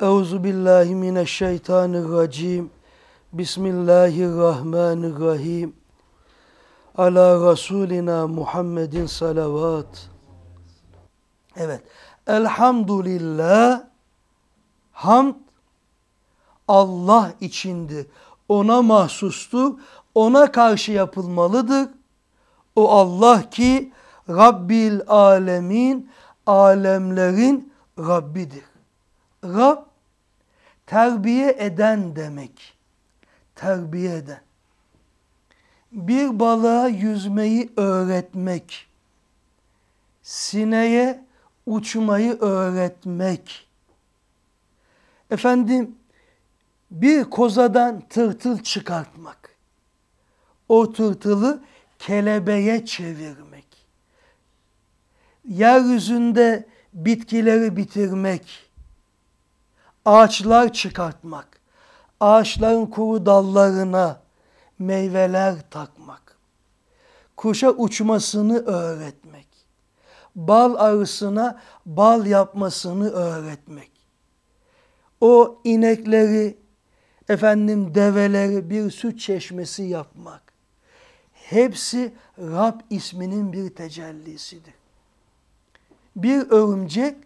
Euzu billahi mineşşeytanirracim. Bismillahirrahmanirrahim. Ala Rasulina Muhammedin salavat. Evet. Elhamdülillah. Hamd Allah içindi. Ona mahsustu. Ona karşı yapılmalıdır. O Allah ki Rabbil alemin, alemlerin Rabbidir. Rab terbiye eden demek. Terbiye eden. Bir balığa yüzmeyi öğretmek. sineye uçmayı öğretmek. Efendim bir kozadan tırtıl çıkartmak. O tırtılı kelebeğe çevirmek. Yeryüzünde bitkileri bitirmek ağaçlar çıkartmak, ağaçların kuru dallarına meyveler takmak, kuşa uçmasını öğretmek, bal arısına bal yapmasını öğretmek, o inekleri, efendim develeri bir süt çeşmesi yapmak, hepsi Rab isminin bir tecellisidir. Bir örümcek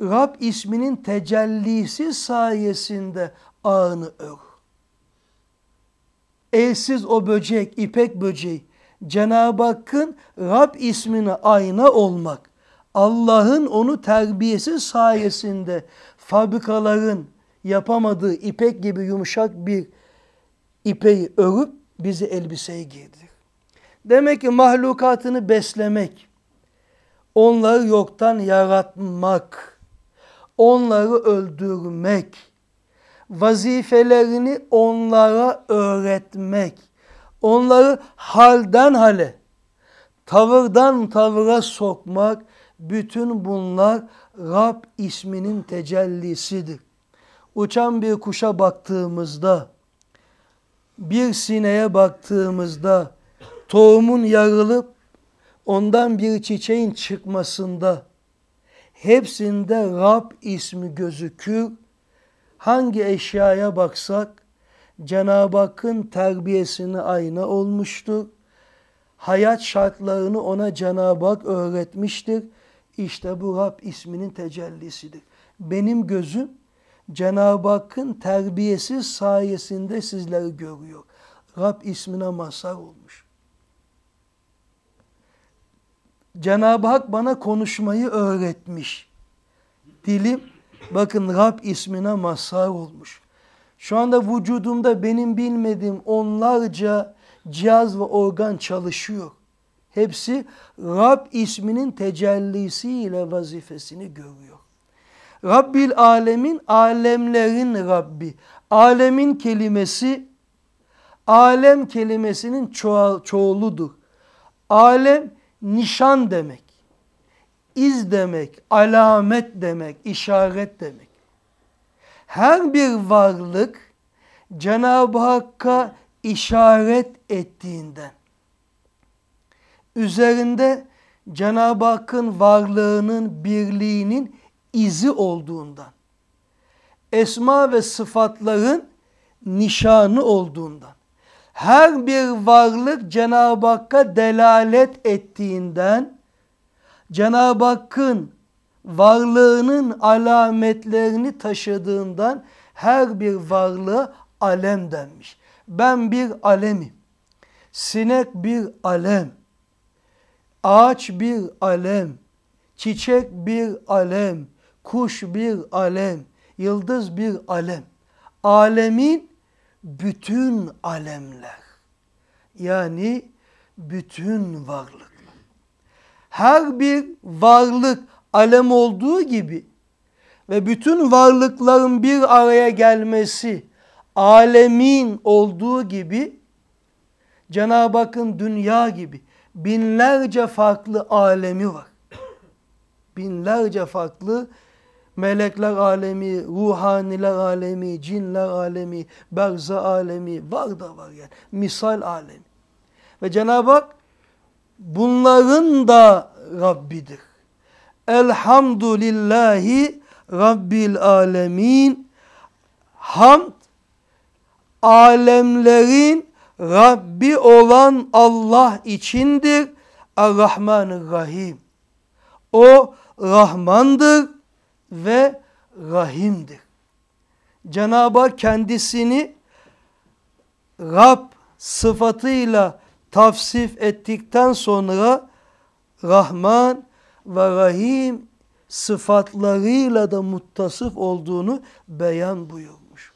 Rab isminin tecellisi sayesinde ağını ör. Elsiz o böcek, ipek böceği, Cenab-ı Hakk'ın Rab ismine ayna olmak, Allah'ın onu terbiyesi sayesinde fabrikaların yapamadığı ipek gibi yumuşak bir ipeyi örüp bizi elbiseye giydir. Demek ki mahlukatını beslemek, onları yoktan yaratmak, onları öldürmek, vazifelerini onlara öğretmek, onları halden hale, tavırdan tavıra sokmak, bütün bunlar Rab isminin tecellisidir. Uçan bir kuşa baktığımızda, bir sineye baktığımızda, tohumun yarılıp ondan bir çiçeğin çıkmasında, hepsinde Rab ismi gözükür. Hangi eşyaya baksak Cenab-ı Hakk'ın terbiyesini ayna olmuştur. Hayat şartlarını ona Cenab-ı Hak öğretmiştir. İşte bu Rab isminin tecellisidir. Benim gözüm Cenab-ı Hakk'ın terbiyesi sayesinde sizleri görüyor. Rab ismine mazhar olmuş. Cenab-ı Hak bana konuşmayı öğretmiş. Dilim bakın Rab ismine mazhar olmuş. Şu anda vücudumda benim bilmediğim onlarca cihaz ve organ çalışıyor. Hepsi Rab isminin tecellisiyle vazifesini görüyor. Rabbil alemin, alemlerin Rabbi. Alemin kelimesi, alem kelimesinin çoğal, çoğuludur. Alem nişan demek, iz demek, alamet demek, işaret demek. Her bir varlık Cenab-ı Hakk'a işaret ettiğinden, üzerinde Cenab-ı Hakk'ın varlığının, birliğinin izi olduğundan, esma ve sıfatların nişanı olduğundan, her bir varlık Cenab-ı Hakk'a delalet ettiğinden Cenab-ı Hakk'ın varlığının alametlerini taşıdığından her bir varlığı alem denmiş. Ben bir alemim. Sinek bir alem. Ağaç bir alem. Çiçek bir alem. Kuş bir alem. Yıldız bir alem. Alemin bütün alemler yani bütün varlıklar. Her bir varlık alem olduğu gibi ve bütün varlıkların bir araya gelmesi alemin olduğu gibi Cenab-ı Hakk'ın dünya gibi binlerce farklı alemi var. Binlerce farklı melekler alemi, ruhaniler alemi, cinler alemi, berza alemi var da var yani. Misal alemi. Ve Cenab-ı Hak bunların da Rabbidir. Elhamdülillahi Rabbil alemin. Hamd alemlerin Rabbi olan Allah içindir. Er-Rahmanir Rahim. O Rahmandır ve rahimdir. Cenab-ı Hak kendisini Rab sıfatıyla tavsif ettikten sonra Rahman ve Rahim sıfatlarıyla da muttasıf olduğunu beyan buyurmuş.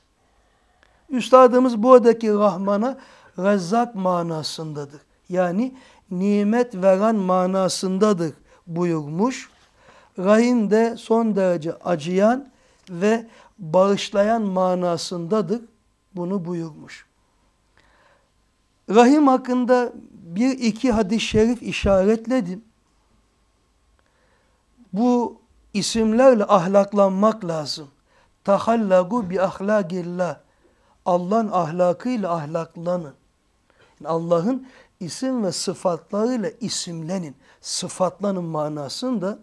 Üstadımız buradaki Rahman'a Rezzak manasındadır. Yani nimet veren manasındadır buyurmuş. Rahim de son derece acıyan ve bağışlayan manasındadır. Bunu buyurmuş. Rahim hakkında bir iki hadis-i şerif işaretledim. Bu isimlerle ahlaklanmak lazım. Tahallagu bi ahlakillah. Allah'ın ahlakıyla ahlaklanın. Allah'ın isim ve sıfatlarıyla isimlenin. Sıfatlanın manasında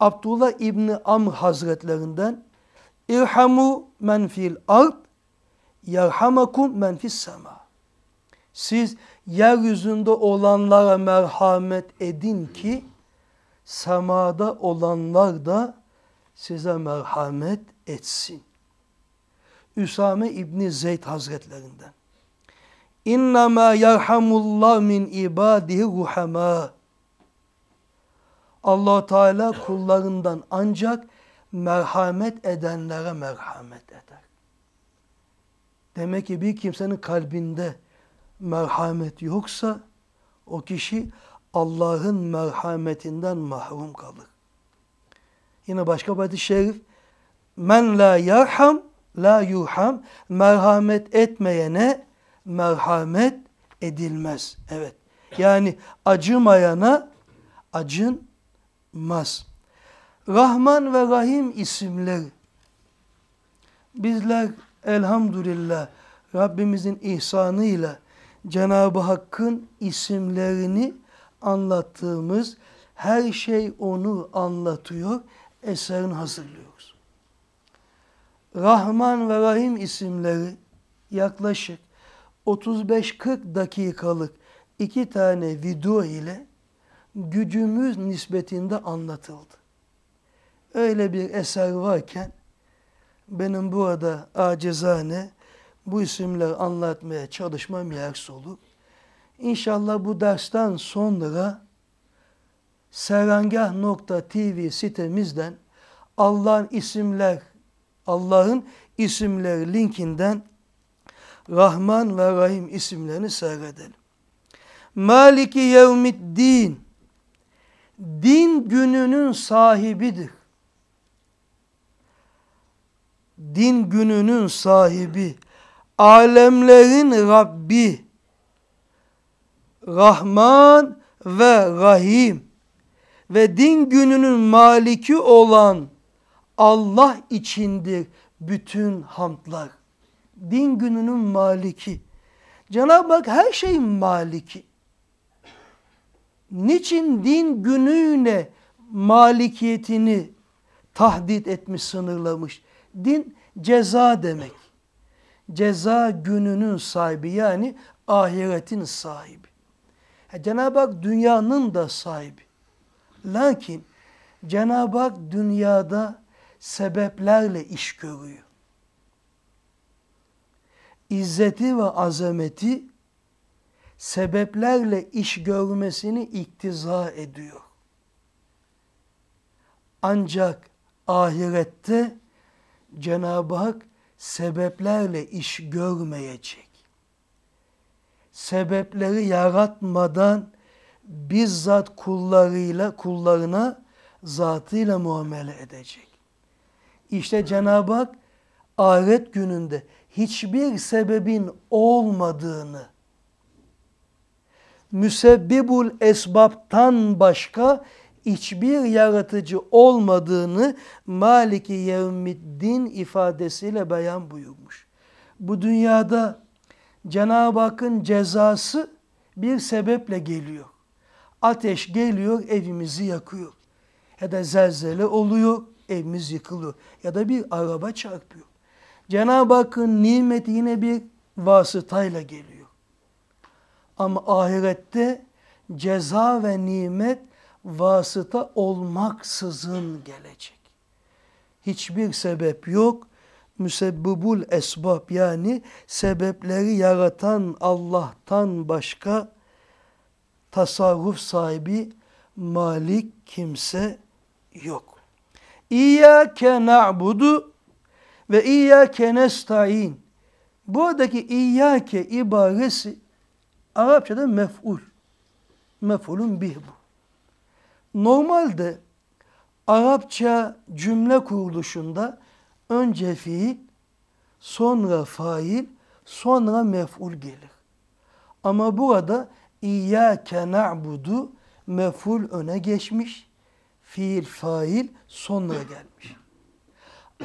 Abdullah İbni Am Hazretlerinden İrhamu men fil ard yerhamakum men fis sema. Siz yeryüzünde olanlara merhamet edin ki semada olanlar da size merhamet etsin. Üsame İbni Zeyd Hazretlerinden. İnnemâ yerhamullah min ibâdihi ruhamâ allah Teala kullarından ancak merhamet edenlere merhamet eder. Demek ki bir kimsenin kalbinde merhamet yoksa o kişi Allah'ın merhametinden mahrum kalır. Yine başka bir hadis-i şerif Men la yerham la yuham merhamet etmeyene merhamet edilmez. Evet. Yani acımayana acın olmaz. Rahman ve Rahim isimler. Bizler elhamdülillah Rabbimizin ihsanıyla Cenab-ı Hakk'ın isimlerini anlattığımız her şey onu anlatıyor, eserini hazırlıyoruz. Rahman ve Rahim isimleri yaklaşık 35-40 dakikalık iki tane video ile gücümüz nispetinde anlatıldı. Öyle bir eser varken benim burada acizane bu isimleri anlatmaya çalışmam yersiz olur. İnşallah bu dersten sonra serangah.tv sitemizden Allah'ın isimler, Allah'ın isimleri linkinden Rahman ve Rahim isimlerini seyredelim. Maliki yevmiddin din gününün sahibidir. Din gününün sahibi, alemlerin Rabbi, Rahman ve Rahim ve din gününün maliki olan Allah içindir bütün hamdlar. Din gününün maliki. Cenab-ı Hak her şeyin maliki niçin din günüyle malikiyetini tahdit etmiş, sınırlamış? Din ceza demek. Ceza gününün sahibi yani ahiretin sahibi. Cenab-ı Hak dünyanın da sahibi. Lakin Cenab-ı Hak dünyada sebeplerle iş görüyor. İzzeti ve azameti sebeplerle iş görmesini iktiza ediyor. Ancak ahirette Cenab-ı Hak sebeplerle iş görmeyecek. Sebepleri yaratmadan bizzat kullarıyla kullarına zatıyla muamele edecek. İşte Cenab-ı Hak ahiret gününde hiçbir sebebin olmadığını müsebbibul esbaptan başka hiçbir yaratıcı olmadığını Maliki Yevmiddin ifadesiyle beyan buyurmuş. Bu dünyada Cenab-ı Hakk'ın cezası bir sebeple geliyor. Ateş geliyor, evimizi yakıyor. Ya da zelzele oluyor, evimiz yıkılıyor. Ya da bir araba çarpıyor. Cenab-ı Hakk'ın nimeti yine bir vasıtayla geliyor. Ama ahirette ceza ve nimet vasıta olmaksızın gelecek. Hiçbir sebep yok. Müsebbibul esbab yani sebepleri yaratan Allah'tan başka tasarruf sahibi malik kimse yok. İyyâke na'budu ve iyyâke nesta'in. Buradaki iyyâke ibaresi Arapçada mef'ul. Mef'ulun bih bu. Normalde Arapça cümle kuruluşunda önce fiil, sonra fail, sonra mef'ul gelir. Ama burada İyyâke na'budu mef'ul öne geçmiş, fiil, fail sonra gelmiş.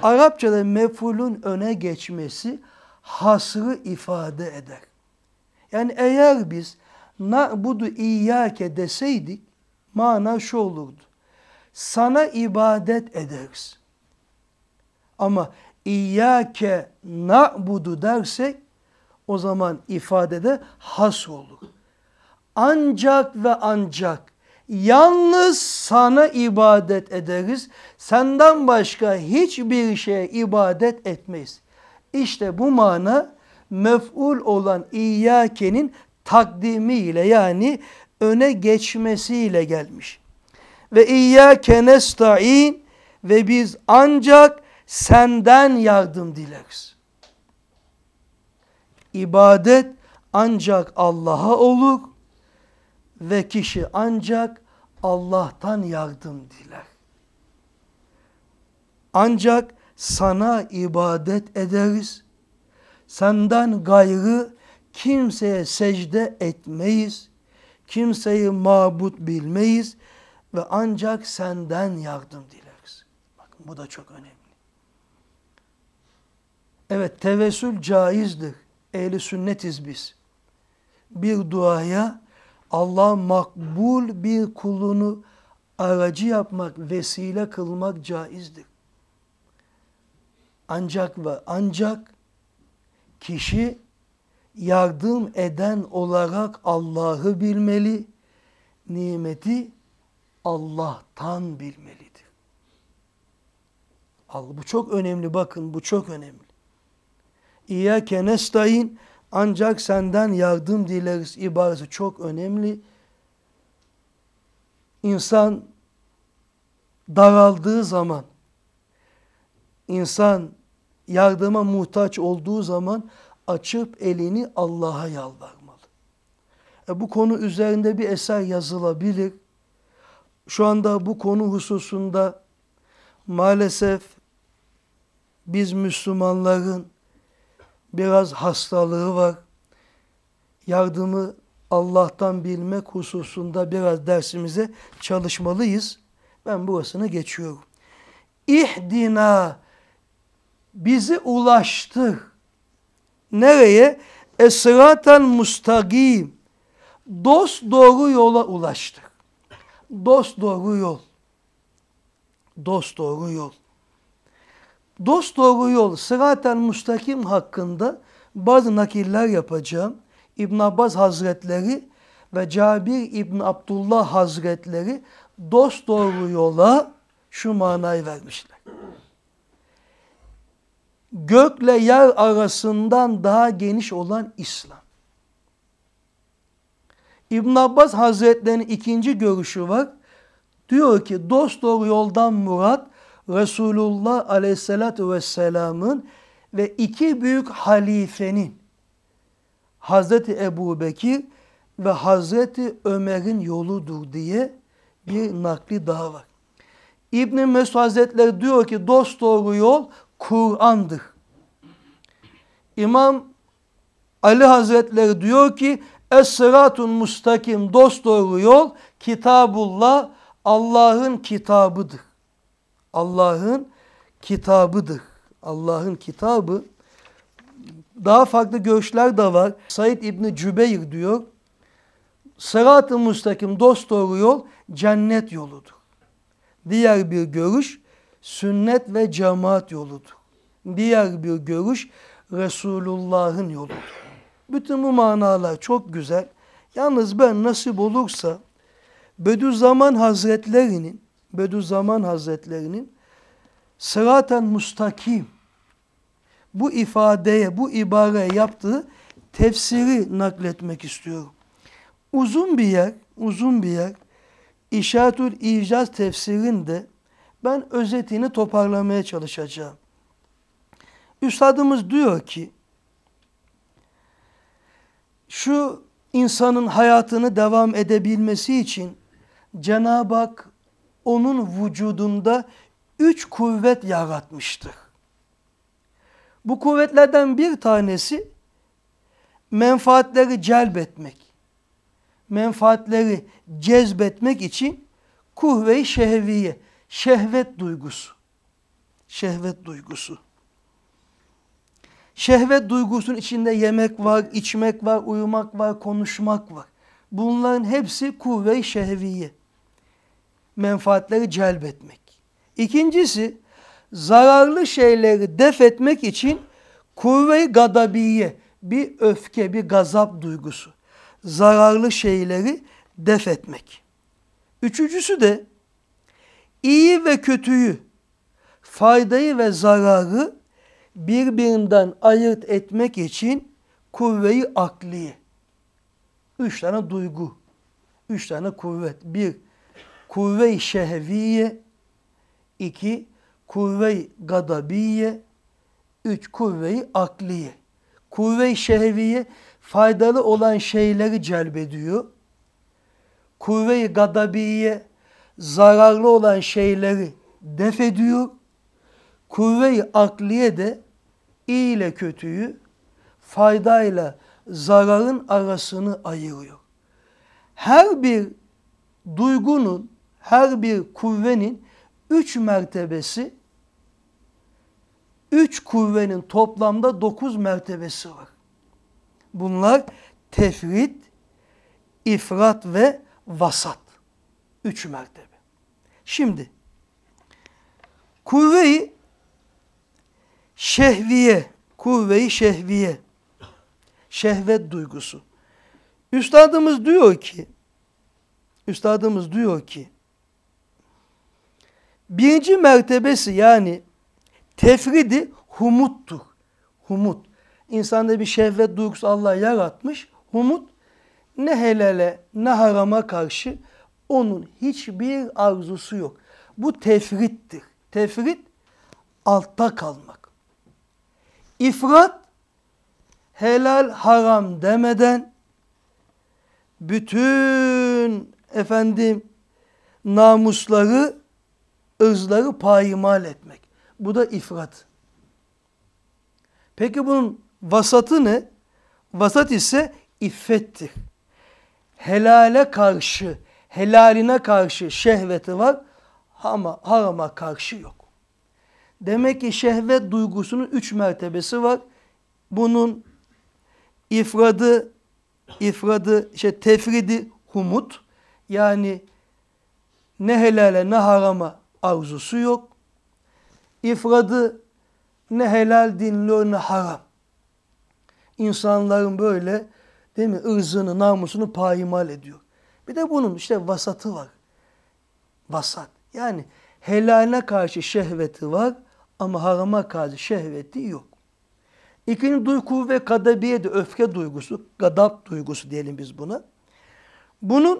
Arapçada mef'ulün öne geçmesi hasrı ifade eder. Yani eğer biz na'budu iyyâke deseydik mana şu olurdu. Sana ibadet ederiz. Ama iyyâke na'budu dersek o zaman ifadede has olur. Ancak ve ancak yalnız sana ibadet ederiz. Senden başka hiçbir şeye ibadet etmeyiz. İşte bu mana mef'ul olan İyyâke'nin takdimiyle yani öne geçmesiyle gelmiş. Ve İyyâke nesta'in ve biz ancak senden yardım dileriz. İbadet ancak Allah'a olur ve kişi ancak Allah'tan yardım diler. Ancak sana ibadet ederiz senden gayrı kimseye secde etmeyiz. Kimseyi mabut bilmeyiz ve ancak senden yardım dileriz. Bakın bu da çok önemli. Evet tevessül caizdir. Ehli sünnetiz biz. Bir duaya Allah makbul bir kulunu aracı yapmak, vesile kılmak caizdir. Ancak ve ancak Kişi yardım eden olarak Allah'ı bilmeli, nimeti Allah'tan bilmelidir. Bu çok önemli bakın bu çok önemli. İyyâke nestaîn ancak senden yardım dileriz ibaresi çok önemli. İnsan daraldığı zaman, insan yardıma muhtaç olduğu zaman açıp elini Allah'a yalvarmalı. E bu konu üzerinde bir eser yazılabilir. Şu anda bu konu hususunda maalesef biz Müslümanların biraz hastalığı var. Yardımı Allah'tan bilmek hususunda biraz dersimize çalışmalıyız. Ben burasını geçiyorum. İhdina bizi ulaştı. Nereye? Esraten mustagim. Dost doğru yola ulaştık. Dost doğru yol. Dost doğru yol. Dost doğru yol sıraten mustakim hakkında bazı nakiller yapacağım. İbn Abbas Hazretleri ve Cabir İbn Abdullah Hazretleri dost doğru yola şu manayı vermişler gökle yer arasından daha geniş olan İslam. İbn Abbas Hazretleri'nin ikinci görüşü var. Diyor ki dost doğru yoldan murat Resulullah Aleyhisselatü Vesselam'ın ve iki büyük halifenin Hazreti Ebu Bekir ve Hazreti Ömer'in yoludur diye bir nakli daha var. İbn-i Mesud Hazretleri diyor ki dost doğru yol Kur'an'dır. İmam Ali Hazretleri diyor ki Es-sıratun mustakim dost doğru yol kitabullah Allah'ın kitabıdır. Allah'ın kitabıdır. Allah'ın kitabı. Daha farklı görüşler de var. Said İbni Cübeyr diyor. Sırat-ı mustakim dost doğru yol cennet yoludur. Diğer bir görüş sünnet ve cemaat yoludur. Diğer bir görüş Resulullah'ın yoludur. Bütün bu manalar çok güzel. Yalnız ben nasip olursa Bediüzzaman Hazretleri'nin Bediüzzaman Hazretleri'nin sıratan mustakim bu ifadeye, bu ibareye yaptığı tefsiri nakletmek istiyorum. Uzun bir yer, uzun bir yer İşaretül İcaz tefsirinde ben özetini toparlamaya çalışacağım. Üstadımız diyor ki, şu insanın hayatını devam edebilmesi için Cenab-ı Hak onun vücudunda üç kuvvet yaratmıştır. Bu kuvvetlerden bir tanesi menfaatleri celbetmek. Menfaatleri cezbetmek için kuvve i şehviye, şehvet duygusu. Şehvet duygusu. Şehvet duygusunun içinde yemek var, içmek var, uyumak var, konuşmak var. Bunların hepsi kuvve-i şehviye. Menfaatleri celbetmek. İkincisi, zararlı şeyleri def etmek için kuvve-i gadabiye, bir öfke, bir gazap duygusu. Zararlı şeyleri def etmek. Üçüncüsü de iyi ve kötüyü, faydayı ve zararı birbirinden ayırt etmek için kuvveyi akliye. Üç tane duygu, üç tane kuvvet. Bir, kuvve-i şehviye, iki, kuvve-i gadabiye, üç, kuvve-i akliye. Kuvve-i şehviye faydalı olan şeyleri celbediyor. Kuvve-i gadabiye zararlı olan şeyleri def ediyor. Kuvve-i akliye de iyi ile kötüyü, faydayla zararın arasını ayırıyor. Her bir duygunun, her bir kuvvenin üç mertebesi, üç kuvvenin toplamda dokuz mertebesi var. Bunlar tefrit, ifrat ve vasat. Üç mertebe. Şimdi kuvve-i şehviye, kuvve şehviye, şehvet duygusu. Üstadımız diyor ki, üstadımız diyor ki, birinci mertebesi yani tefridi humuttur. Humut. İnsanda bir şehvet duygusu Allah yaratmış. Humut ne helale ne harama karşı onun hiçbir arzusu yok. Bu tefrittir. Tefrit altta kalmak. İfrat helal haram demeden bütün efendim namusları, ızları payimal etmek. Bu da ifrat. Peki bunun vasatı ne? Vasat ise iffettir. Helale karşı helaline karşı şehveti var ama harama karşı yok. Demek ki şehvet duygusunun üç mertebesi var. Bunun ifradı, ifradı, işte tefridi humut yani ne helale ne harama arzusu yok. İfradı ne helal dinliyor ne haram. İnsanların böyle değil mi ırzını, namusunu payimal ediyor. Bir de bunun işte vasatı var. Vasat. Yani helaline karşı şehveti var ama harama karşı şehveti yok. İkinci duy ve kadabiye de öfke duygusu, gadap duygusu diyelim biz buna. Bunun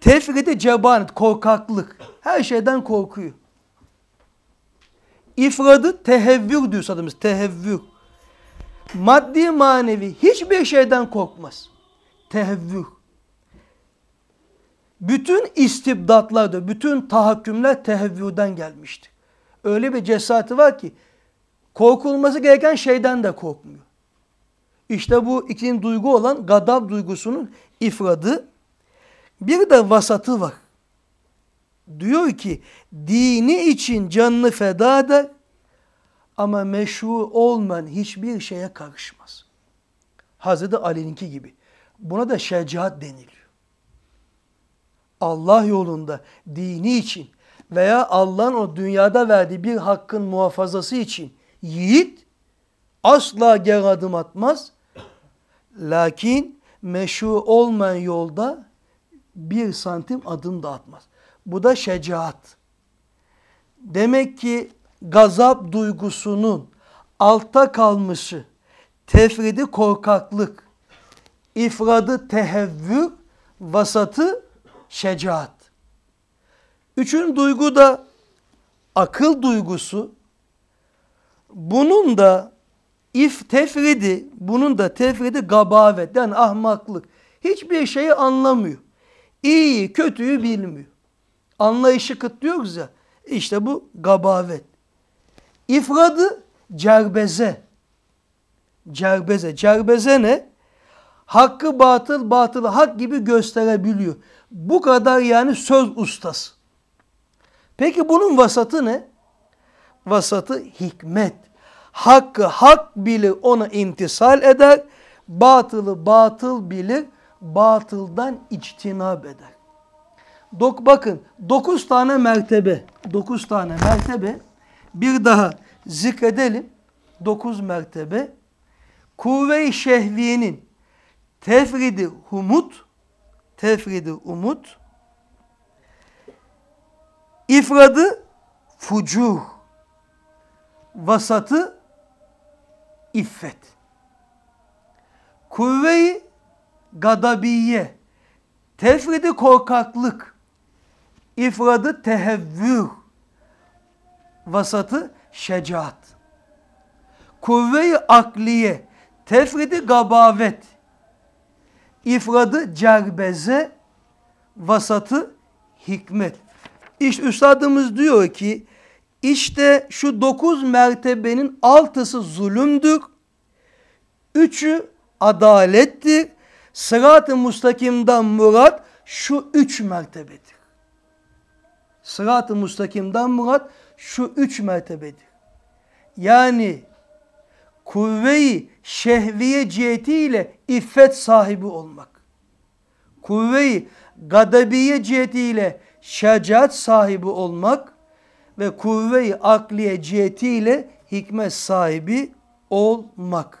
tefride cebanet, korkaklık. Her şeyden korkuyor. İfradı tehevvür diyor sadımız tehevvür. Maddi manevi hiçbir şeyden korkmaz. Tehevvür bütün istibdatlar da, bütün tahakkümler tehevvürden gelmişti. Öyle bir cesareti var ki korkulması gereken şeyden de korkmuyor. İşte bu ikinci duygu olan gadab duygusunun ifradı. Bir de vasatı var. Diyor ki dini için canını feda eder ama meşru olmayan hiçbir şeye karışmaz. Hazreti Ali'ninki gibi. Buna da şecaat deniliyor. Allah yolunda, dini için veya Allah'ın o dünyada verdiği bir hakkın muhafazası için yiğit asla geri adım atmaz. Lakin meşru olmayan yolda bir santim adım da atmaz. Bu da şecaat. Demek ki gazap duygusunun altta kalmışı, tefridi korkaklık, ifradı tehevvür, vasatı şecaat. Üçün duygu da akıl duygusu. Bunun da if tefridi, bunun da tefridi gabavet yani ahmaklık. Hiçbir şeyi anlamıyor. İyiyi, kötüyü bilmiyor. Anlayışı kıtlıyoruz ya. işte bu gabavet. İfradı cerbeze. Cerbeze. Cerbeze ne? Hakkı batıl, batılı hak gibi gösterebiliyor. Bu kadar yani söz ustası. Peki bunun vasatı ne? Vasatı hikmet. Hakkı hak bilir ona intisal eder. Batılı batıl bilir. Batıldan içtinab eder. Dok, bakın dokuz tane mertebe. dokuz tane mertebe. Bir daha zikredelim. dokuz mertebe. Kuvve-i şehviyenin Tefridi humut, tefridi umut, ifradı fucuh, vasatı iffet. kuvve gadabiye, tefridi korkaklık, ifradı tehevvür, vasatı şecaat. kuvve akliye, tefridi gabavet, ifradı cerbeze, vasatı hikmet. İşte üstadımız diyor ki işte şu dokuz mertebenin altısı zulümdür. Üçü adalettir. Sırat-ı mustakimden murat şu üç mertebedir. Sırat-ı mustakimden murat şu üç mertebedir. Yani kuvve-i şehviye cihetiyle iffet sahibi olmak. Kuvve-i gadabiye cihetiyle şecaat sahibi olmak ve kuvve-i akliye cihetiyle hikmet sahibi olmak.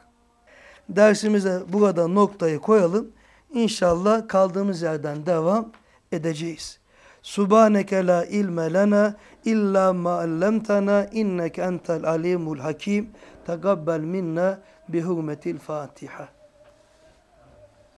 Dersimize burada noktayı koyalım. İnşallah kaldığımız yerden devam edeceğiz. Subhaneke la ilme lena illa ma allamtana inneke entel alimul hakim. تقبل منا بهرمة الفاتحة